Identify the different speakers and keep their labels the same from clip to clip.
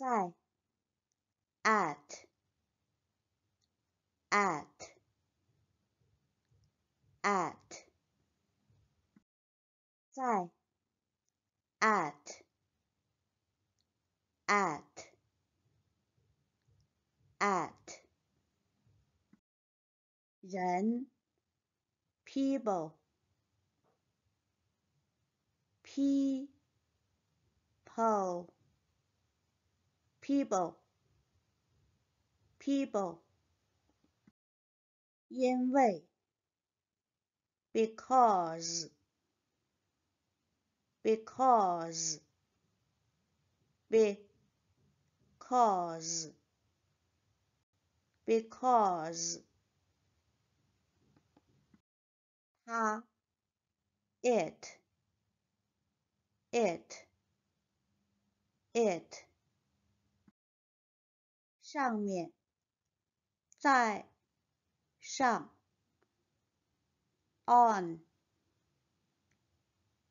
Speaker 1: 在 at at at 在 at at at 人 people people people people 因为 because because because because 他 it it it 上面在上 on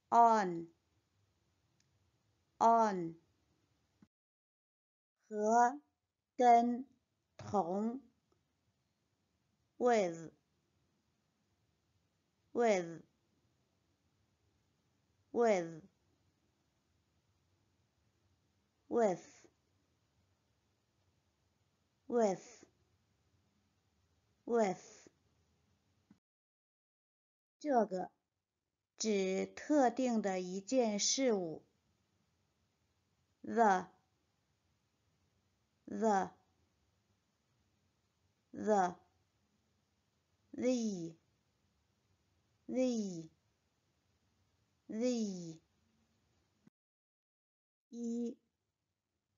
Speaker 1: on on 和跟同 with with with with。With，with 这个指特定的一件事物。The，the，the，the，the，一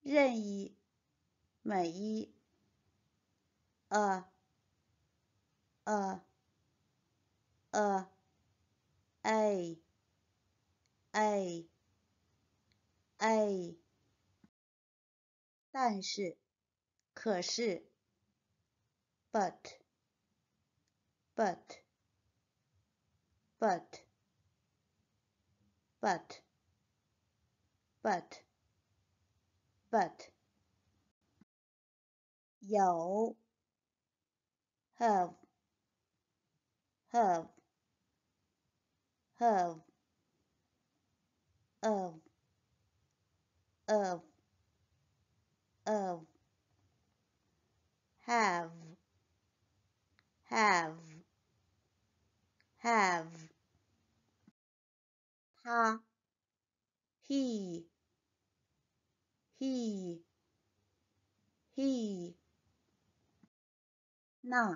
Speaker 1: 任意每一。a a a a a a，但是，可是，but but but but but but，有。have have have of of of have have have
Speaker 2: ha he he he
Speaker 1: na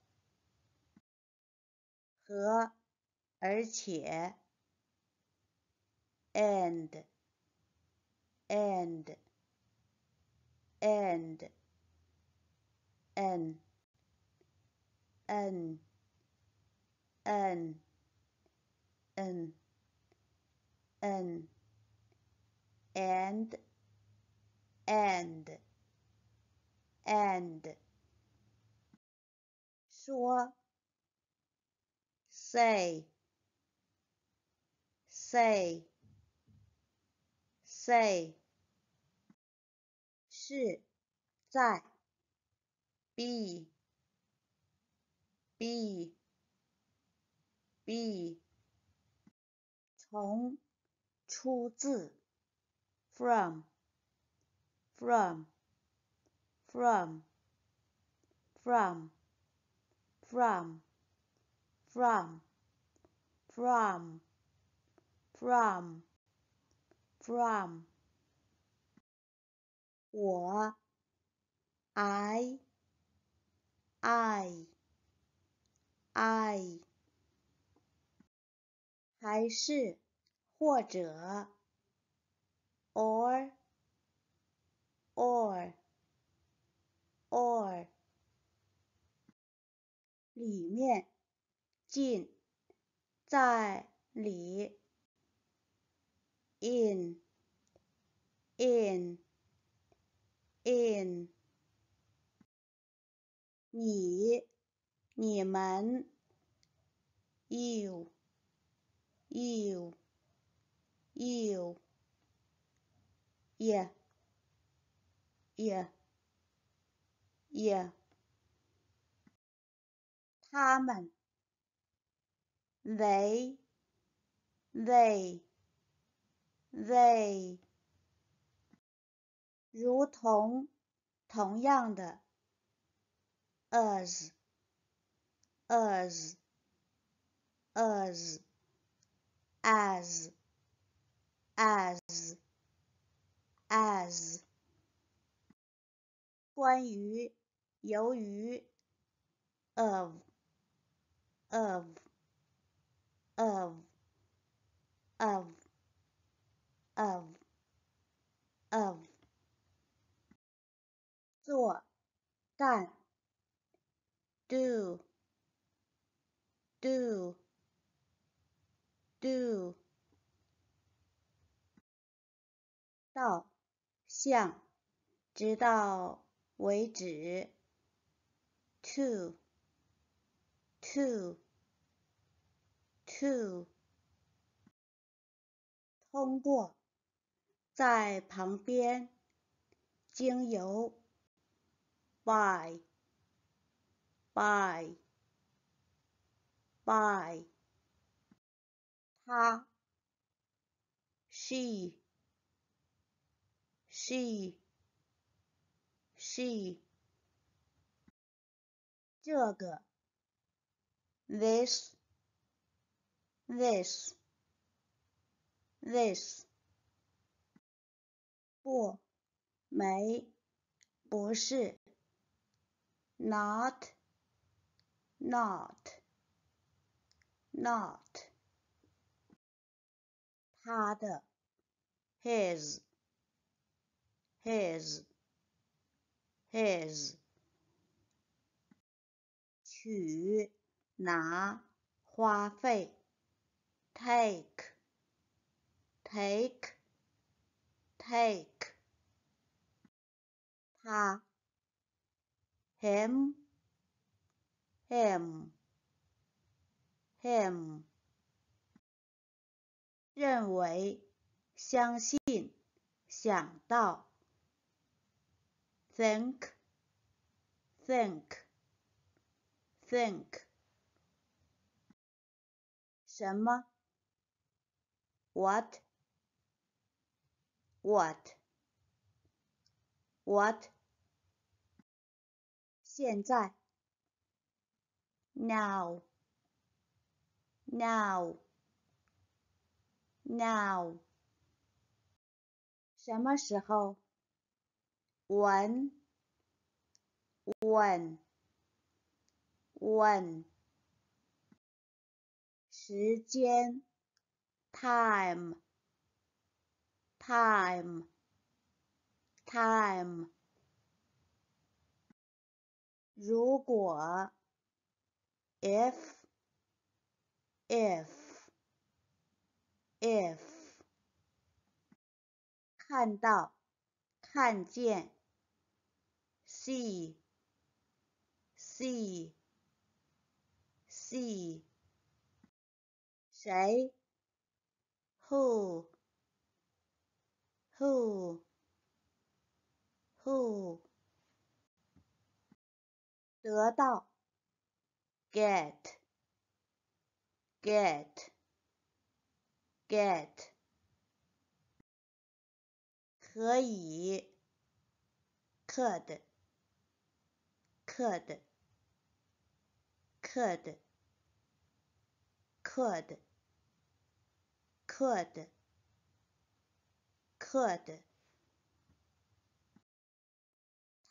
Speaker 1: 和而且，and and and n n n n n and and and 说。say say say 是在 be be be 从出自 from from from from from from from from 我 I I I 还是或者 or or or 里面进在里 in in in 你你们 you you you yeah yeah yeah 他们 They, they, they，如同同样的，as, as, as, as, as, as，关于，由于，of, of。of of of of 做干 do do do 到像直到为止 to to To，通过，在旁边，经由 b y b y b y 他，She，She，She，这个，This。This, this，不，没，不是。Not, not, not。他的，his, his, his。取，拿，花费。take, take, take. 他 him, him, him. 认为、相信、想到。think, think, think. 什么 what what what 现在 now now now when when when 时间 time time time 如果 if if if 看到看见 see see see 谁 who who who 得到 get get get 可以 could could could could could could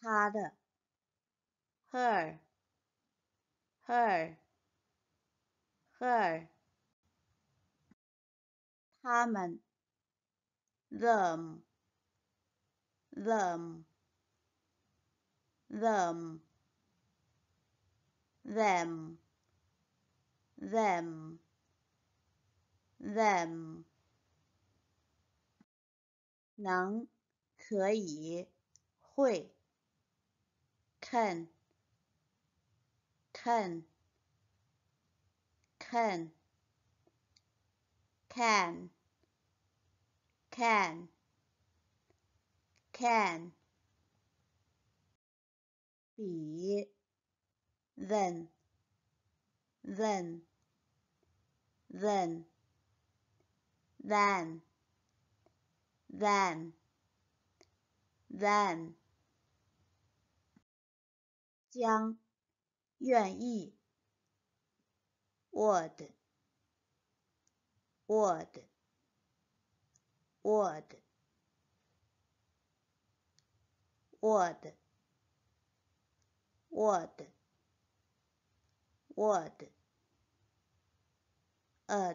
Speaker 1: 他的 her her her 他们 them them them them them them 能可以会 can can can can can can 比 then then then then, then, then，将，愿意，would, would, would, would, would, would, would.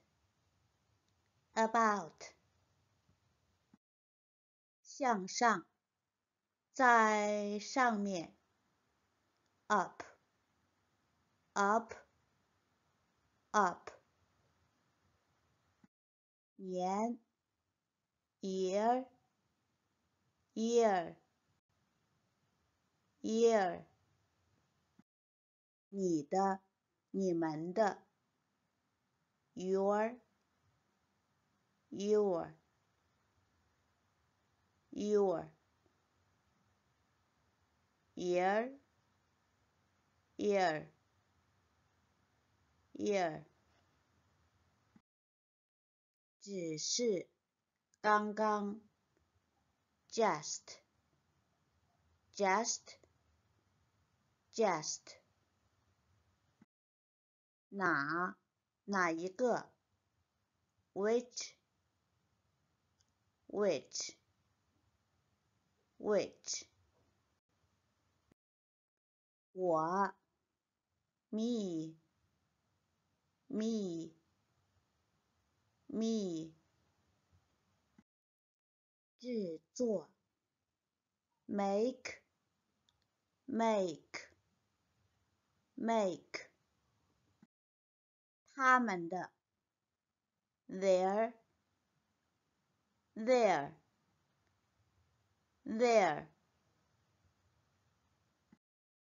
Speaker 1: about 向上，在上面，up up up 年 year year year Your your your ear ear ear 只是刚刚 just just just which which which 我 me me me 制作 make make make 他们的 their There, there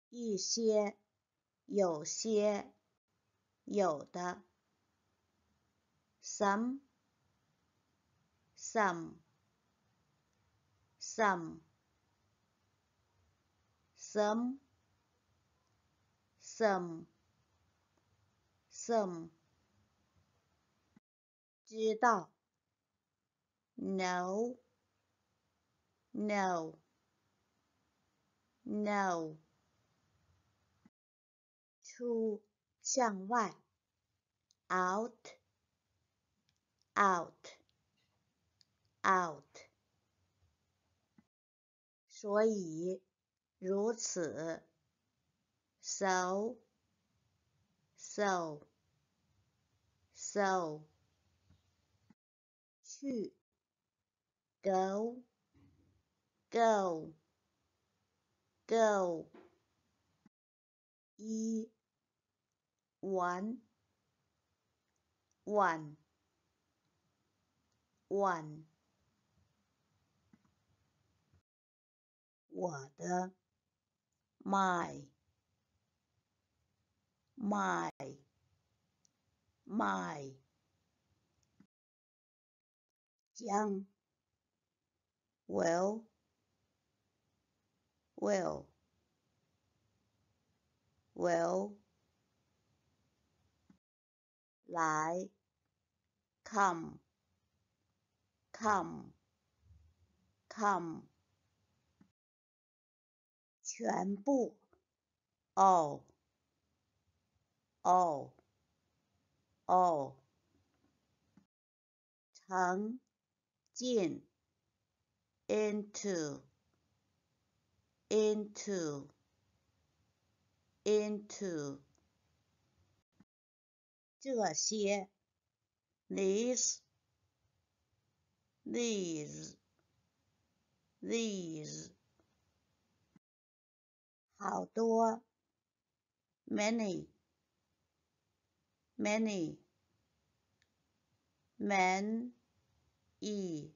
Speaker 1: 一些，有些，有的 some, some, some, some, some some. 知道。No, no, no. 出向外 out, out, out. 所以如此 so, so, so.
Speaker 2: 去。go, go, go. E,
Speaker 1: one, one, one. 我的 my, my, my. 将 w i l l w i l l w i l l 来，come,
Speaker 2: come, come，全部，all, all, all，
Speaker 1: 成进。into into into 这些 these these these 好多 many many men e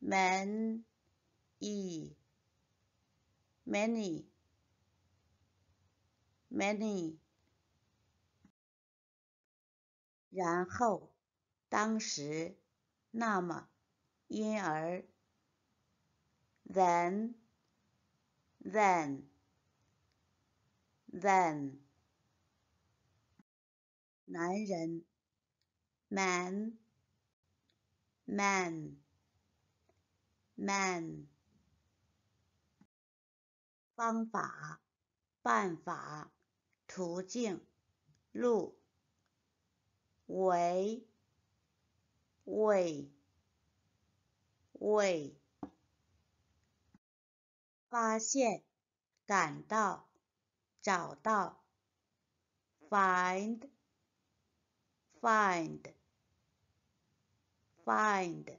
Speaker 1: many，many，many，然后，当时，那么，因而，then，then，then，男人，man，man。man 方法、办法、途径、路、way、way、way，发现、感到、找到，find、find、find。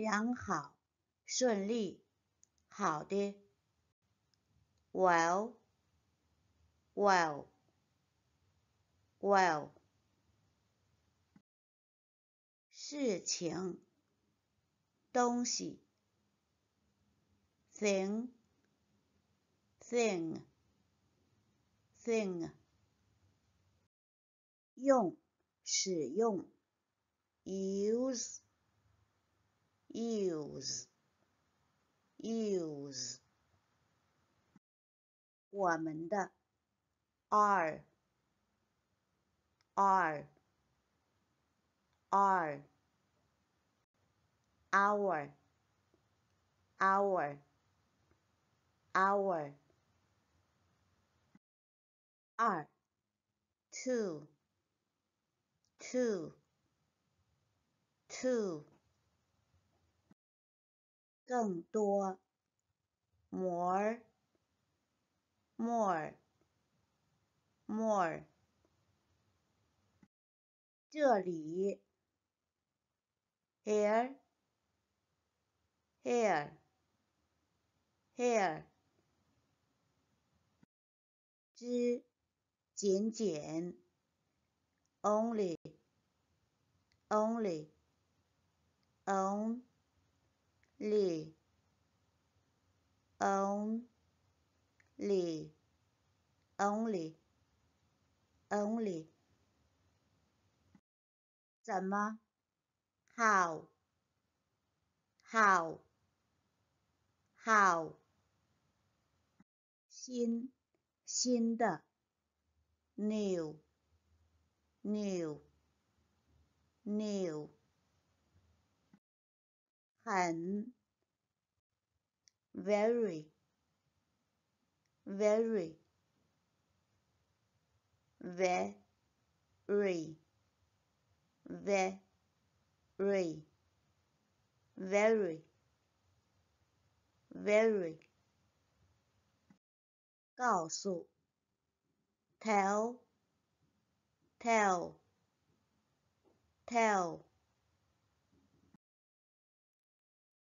Speaker 1: 良好，顺利，好的。Well，well，well。事情，东西，thing，thing，thing。用，使用，use。use use 我们的 are are are our our our
Speaker 2: 二 two two two
Speaker 1: 更多，more，more，more。这里，here，here，here。只，仅 o n l y o n l y o n l y 里 only only only 怎么？how how how 新新的 new new new 很 very very very very very very 告诉 tell tell tell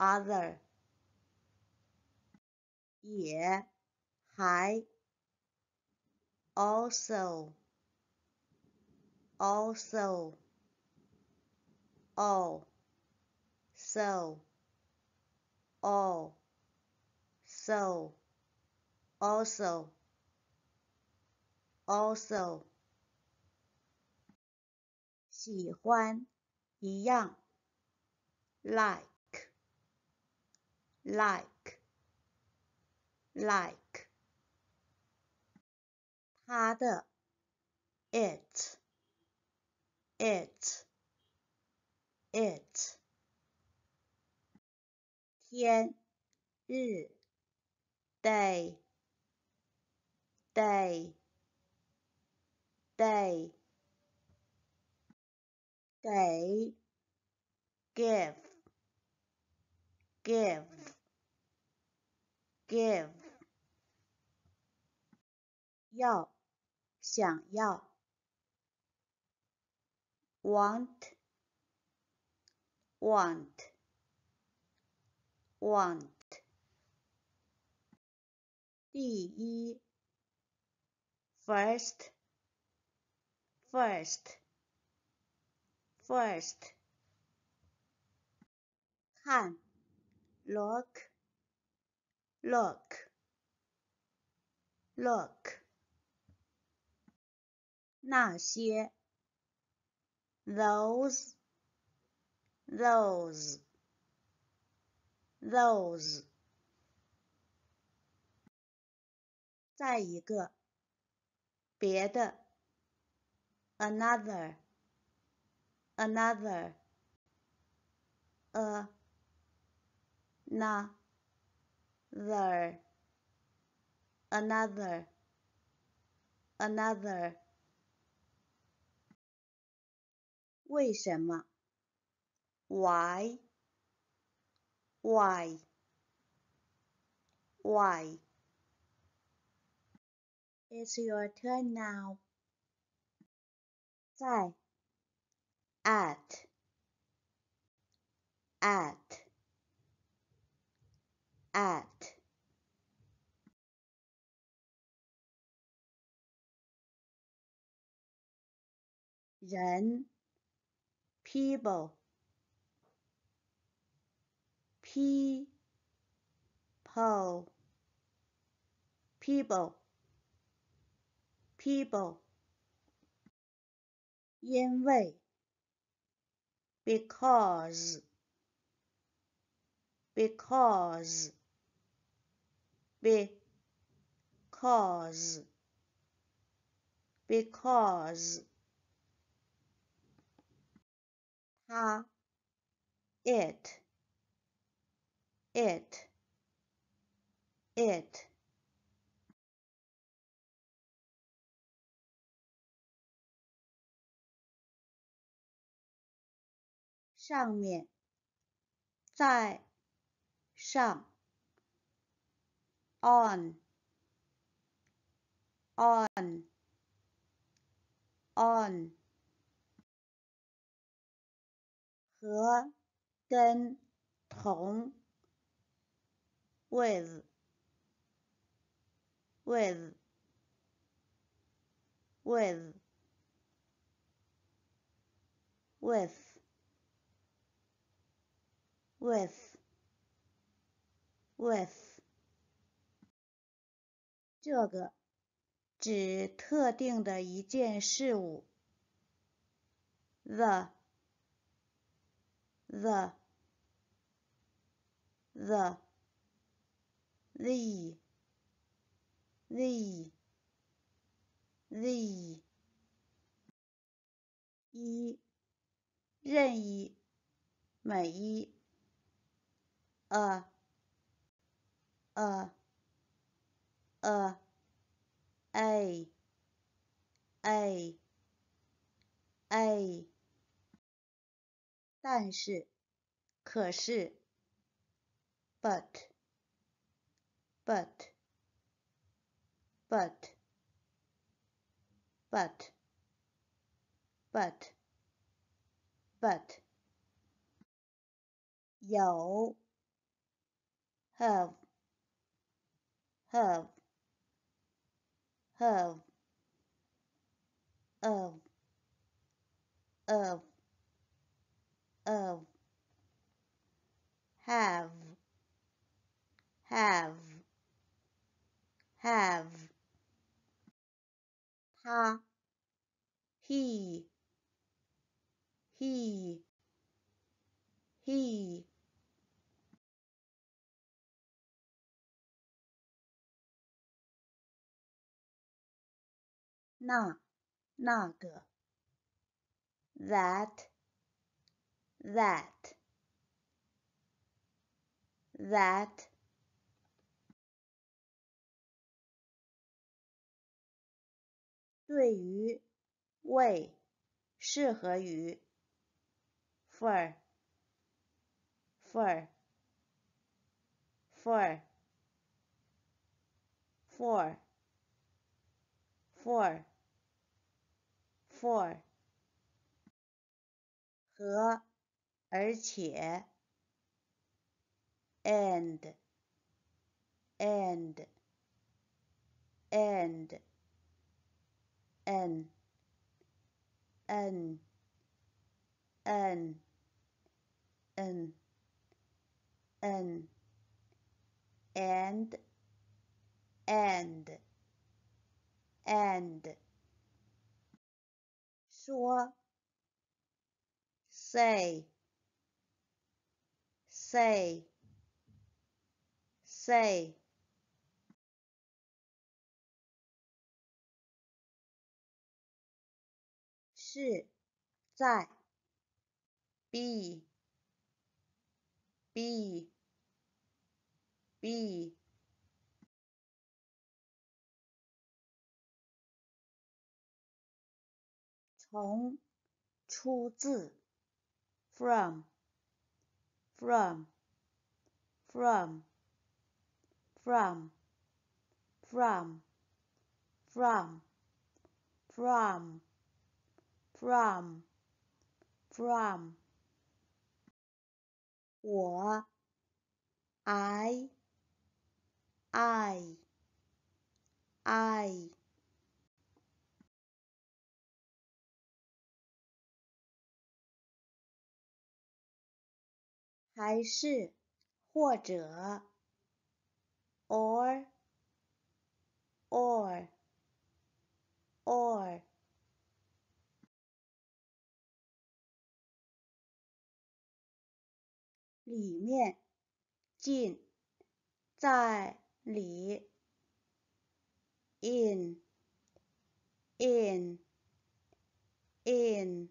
Speaker 1: other，也还 also also all so all so also also 喜欢一样 like like like 他的 it it it 天日 day day day 给 give give give 要想要 want want want 第一 first first first 看 look Look, look, 那些 those, those, those, 再一个别的 another, another, 个那。another, another, another. Why Why? Why? It's your turn now. 在 at at
Speaker 2: act Ren, people,
Speaker 1: people, people, people. Because because because 它 it
Speaker 2: it it 上面，在上。on on on 和跟同 with
Speaker 1: with with with with with 这个指特定的一件事物。the the the the the the 一任意每一 a a。a a a a，但是，可是，but but but but but but 有，have have。of of of of have have have ha he
Speaker 2: he he 那、那个、
Speaker 1: that、that、
Speaker 2: that，对于为
Speaker 1: 适合于 for、for、for、for、for。for 和而且 and and and an an an an an and and and 说，say，say，say，
Speaker 2: 是在，be，be，be。从出自 from from
Speaker 1: from from from from from from from 我
Speaker 2: I I I 还是或者，or，or，or，里面进在里，in，in，in。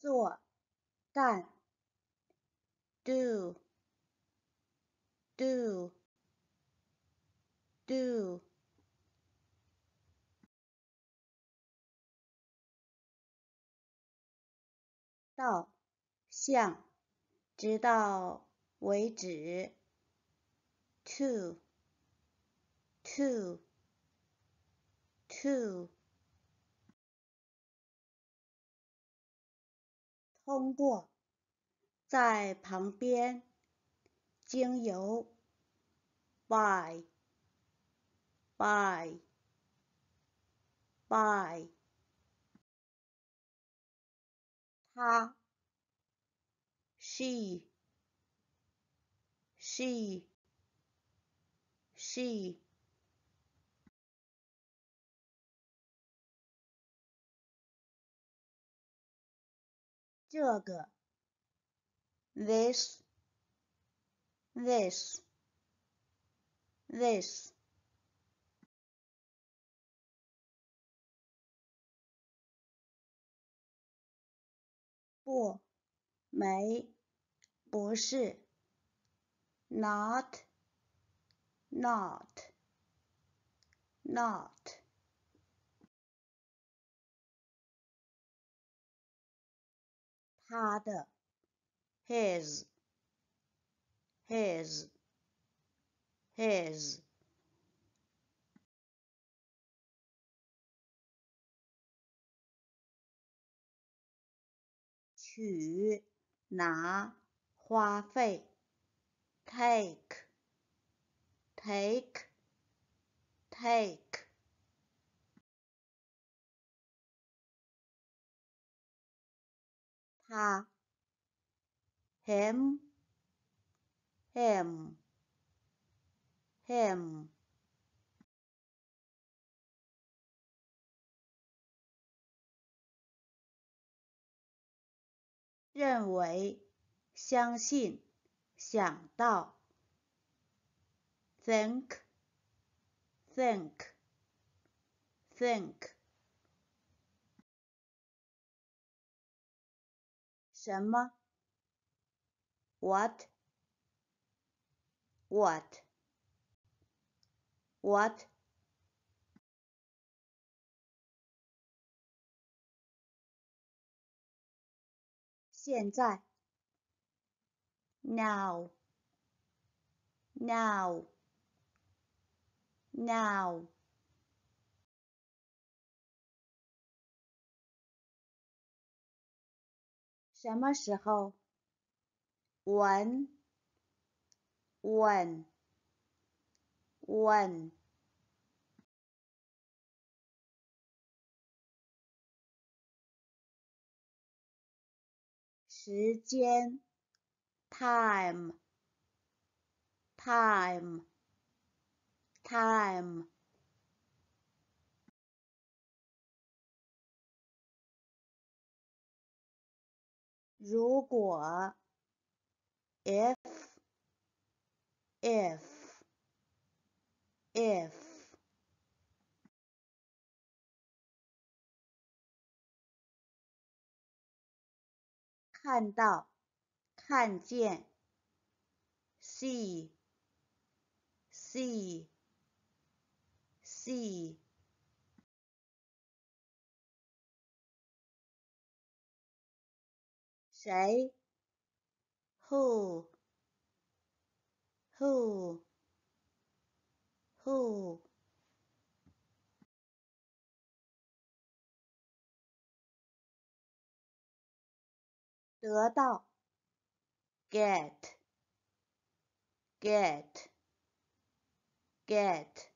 Speaker 1: 做，干
Speaker 2: ，do，do，do，到，向，直到为止，to，to，to。通过
Speaker 1: 在旁边经由 By by by。
Speaker 2: 他 she she she。这个，this，this，this，不，没，不是，not，not，not。他的，his，his，his，取拿花费，take，take，take。他，him，him，him，认为，相信，想到，think，think，think。什么？What？What？What？现在？Now？Now？Now？什么时候
Speaker 1: ？When, when,
Speaker 2: when. Time, time, time. 如果 if if if 看到看见 see see see。谁？who who who 得到 get get get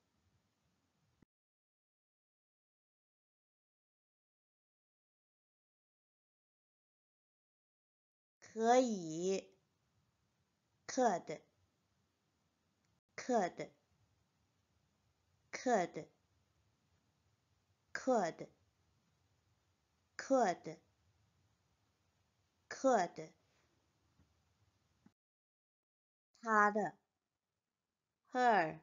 Speaker 2: 可以
Speaker 1: ，could，could，could，could，could，could，她的，her，her，her。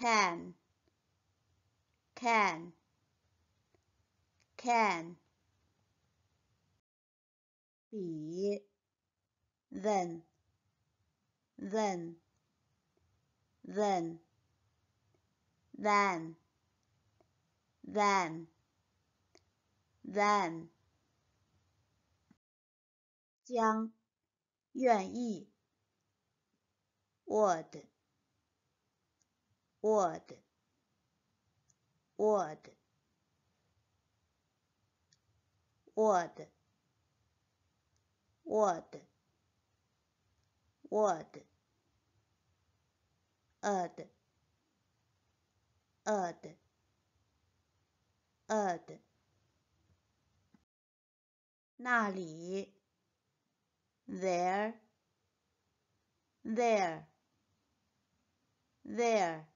Speaker 1: can can can 比 then then then then then then 将愿意 would Word, word, word, word, word, ud ud ud 那里
Speaker 2: there there there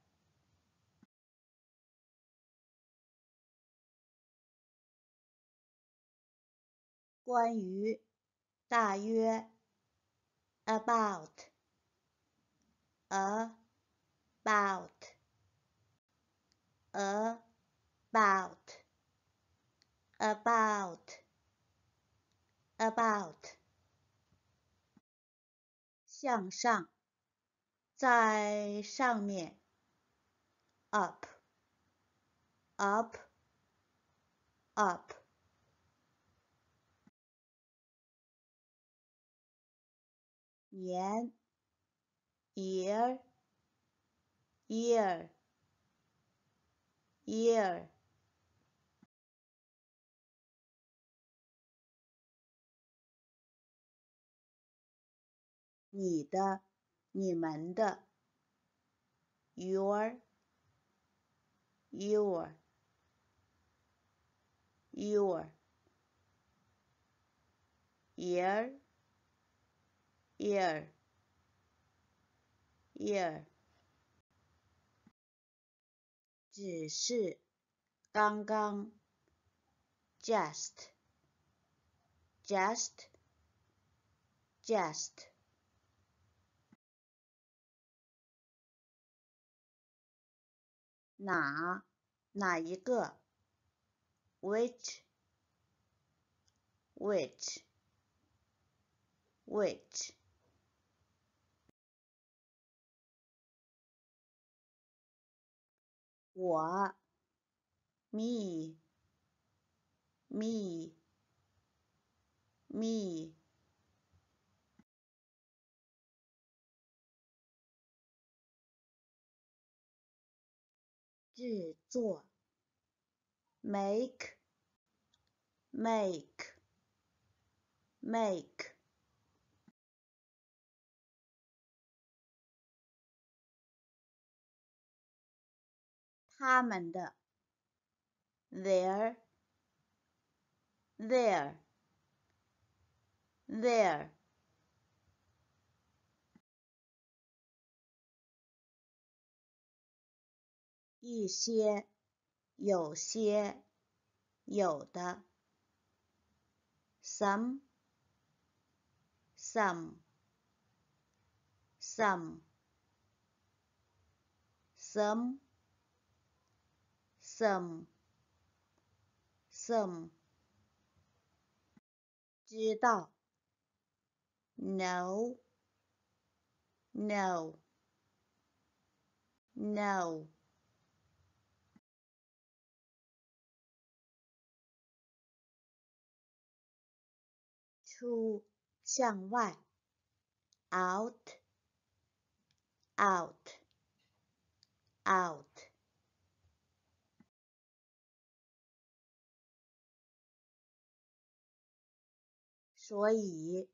Speaker 2: 关于大约 about about
Speaker 1: about about about 向上在上面 up up
Speaker 2: up。年，year，year，year，你的，你们的
Speaker 1: ，your，your，your，year。year，year，只是刚刚，just，just，just，
Speaker 2: 哪哪一个
Speaker 1: ？which，which，which？
Speaker 2: 我，me，me，me，制作，make，make，make。他们的，their，their，their，一些，有些，
Speaker 1: 有的，some，some，some，some。some some 知道 know know
Speaker 2: know 出向外 out out out 所以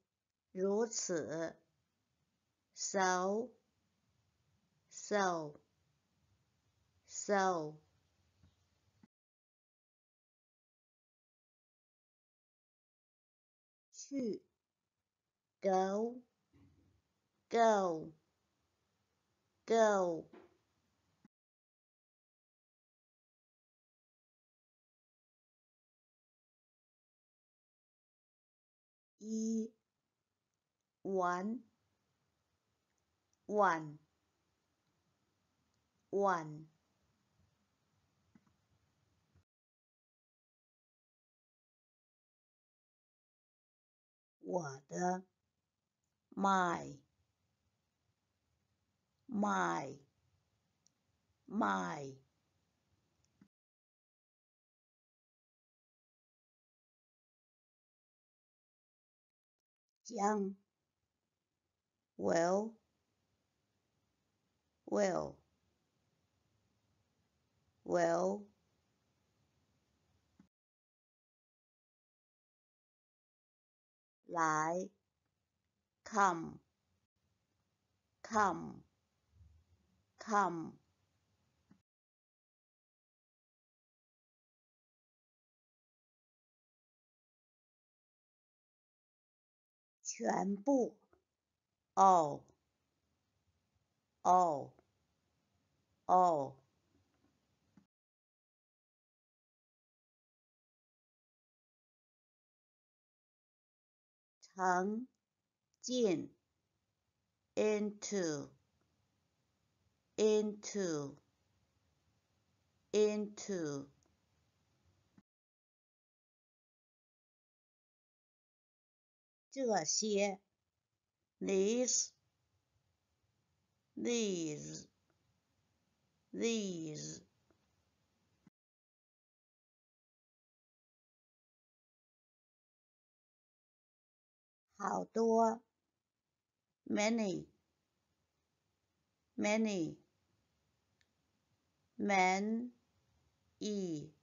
Speaker 2: 如此，so so so 去 go go go。一 o n e 我的，my，my，my。young. Well, well, well. come, come, come. 全部哦，哦，哦。成进，into，into，into。这些，these these these, 好多, many many,
Speaker 1: e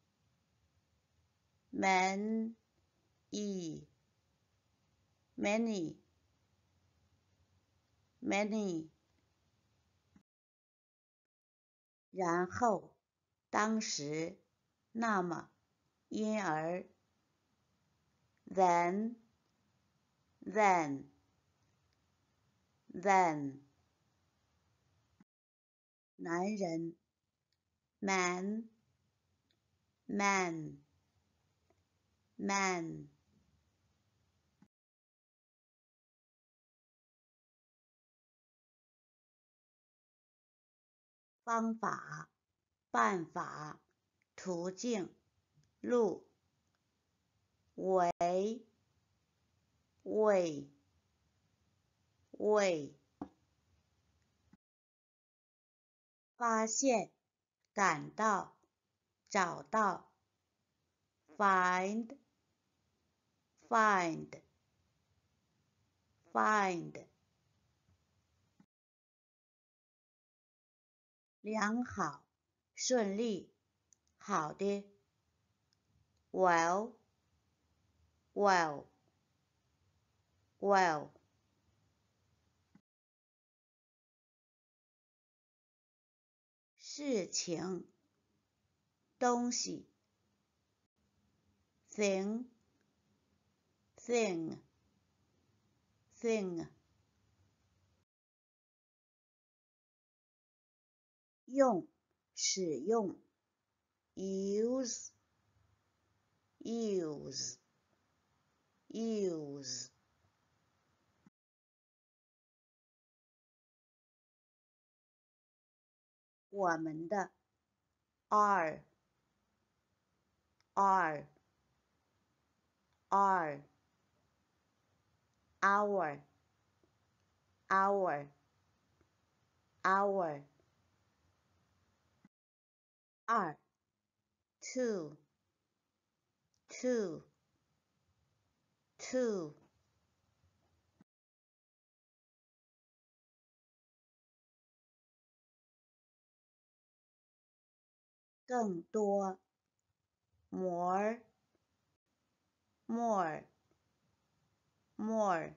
Speaker 1: many. e many，many，然后，当时，那么，因而，then，then，then，男人，man，man，man。
Speaker 2: 方法、办法、途径、路、
Speaker 1: 为、为、为，发现、感到、找到，find、find、find。良好，顺利，好的。
Speaker 2: Well，well，well。事情，东西。Thing，thing，thing。用使用 use use use 我们的 are a r
Speaker 1: e a r e our our our
Speaker 2: 二，two two two。更多，more more more。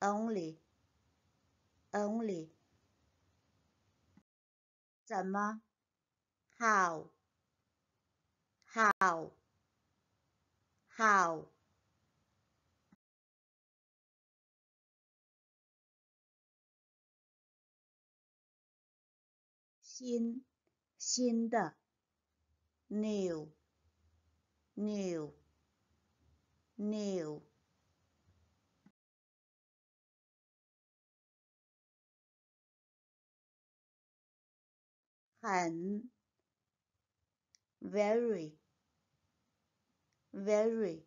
Speaker 1: Only, only, 怎么？How,
Speaker 2: how, how, 新新的，new, new, new. 很
Speaker 1: very very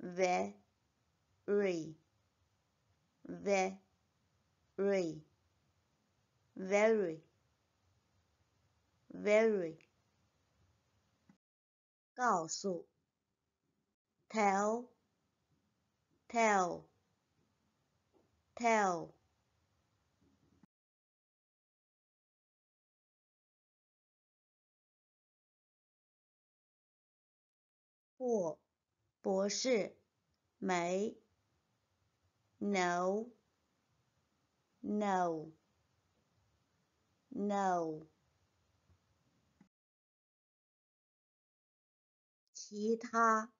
Speaker 1: very very very very 告诉
Speaker 2: tell tell tell 不，不是，没，no，no，no，其他，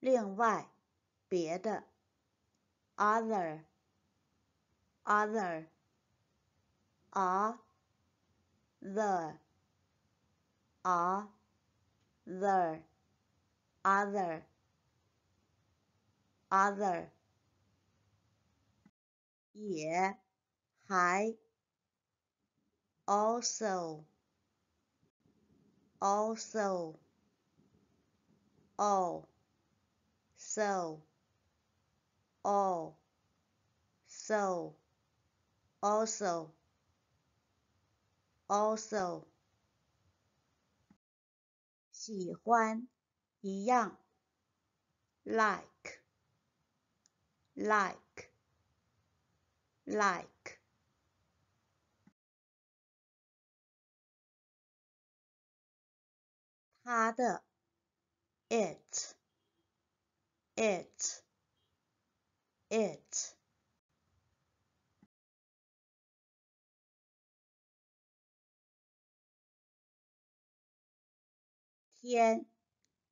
Speaker 2: 另
Speaker 1: 外，别的，other，other，o t h e r o t h e other other 也还 also also all so all so also also 喜欢一样
Speaker 2: ，like，like，like，它的，it，it，it，天。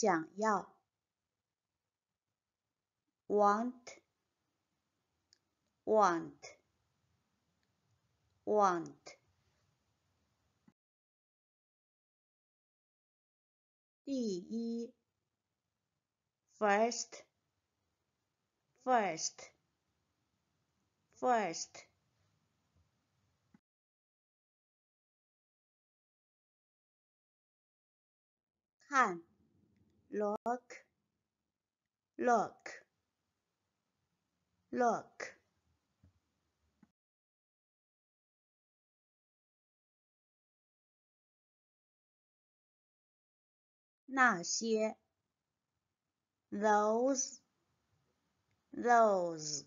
Speaker 2: 想要
Speaker 1: ，want，want，want，
Speaker 2: 第一，first，first，first，看。look, look, look. Naxie, those, those,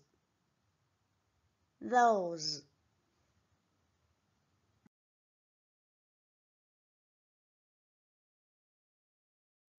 Speaker 2: those.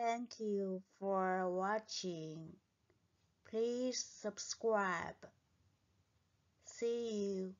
Speaker 2: Thank you for
Speaker 1: watching. Please subscribe. See you.